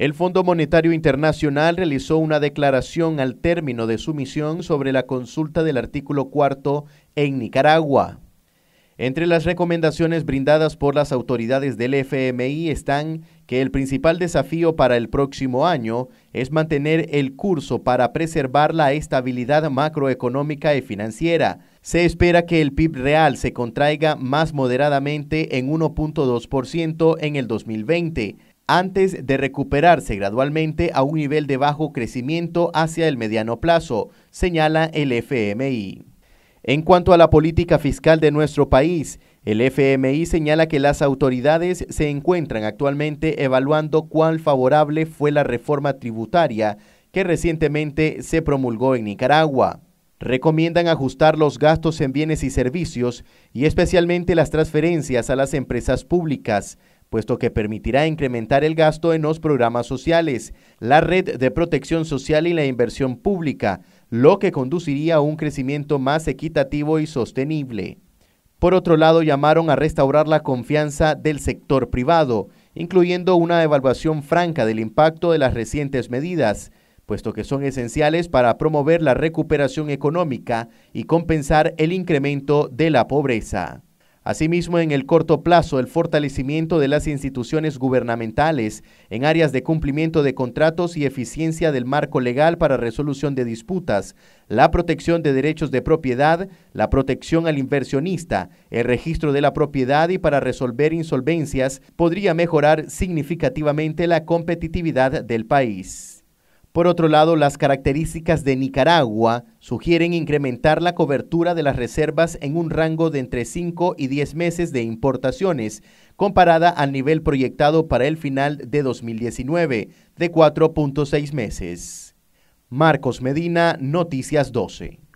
El Fondo Monetario Internacional realizó una declaración al término de su misión sobre la consulta del artículo cuarto en Nicaragua. Entre las recomendaciones brindadas por las autoridades del FMI están que el principal desafío para el próximo año es mantener el curso para preservar la estabilidad macroeconómica y financiera. Se espera que el PIB real se contraiga más moderadamente en 1.2% en el 2020 antes de recuperarse gradualmente a un nivel de bajo crecimiento hacia el mediano plazo, señala el FMI. En cuanto a la política fiscal de nuestro país, el FMI señala que las autoridades se encuentran actualmente evaluando cuán favorable fue la reforma tributaria que recientemente se promulgó en Nicaragua. Recomiendan ajustar los gastos en bienes y servicios y especialmente las transferencias a las empresas públicas puesto que permitirá incrementar el gasto en los programas sociales, la red de protección social y la inversión pública, lo que conduciría a un crecimiento más equitativo y sostenible. Por otro lado, llamaron a restaurar la confianza del sector privado, incluyendo una evaluación franca del impacto de las recientes medidas, puesto que son esenciales para promover la recuperación económica y compensar el incremento de la pobreza. Asimismo, en el corto plazo, el fortalecimiento de las instituciones gubernamentales en áreas de cumplimiento de contratos y eficiencia del marco legal para resolución de disputas, la protección de derechos de propiedad, la protección al inversionista, el registro de la propiedad y para resolver insolvencias podría mejorar significativamente la competitividad del país. Por otro lado, las características de Nicaragua sugieren incrementar la cobertura de las reservas en un rango de entre 5 y 10 meses de importaciones, comparada al nivel proyectado para el final de 2019, de 4.6 meses. Marcos Medina, Noticias 12.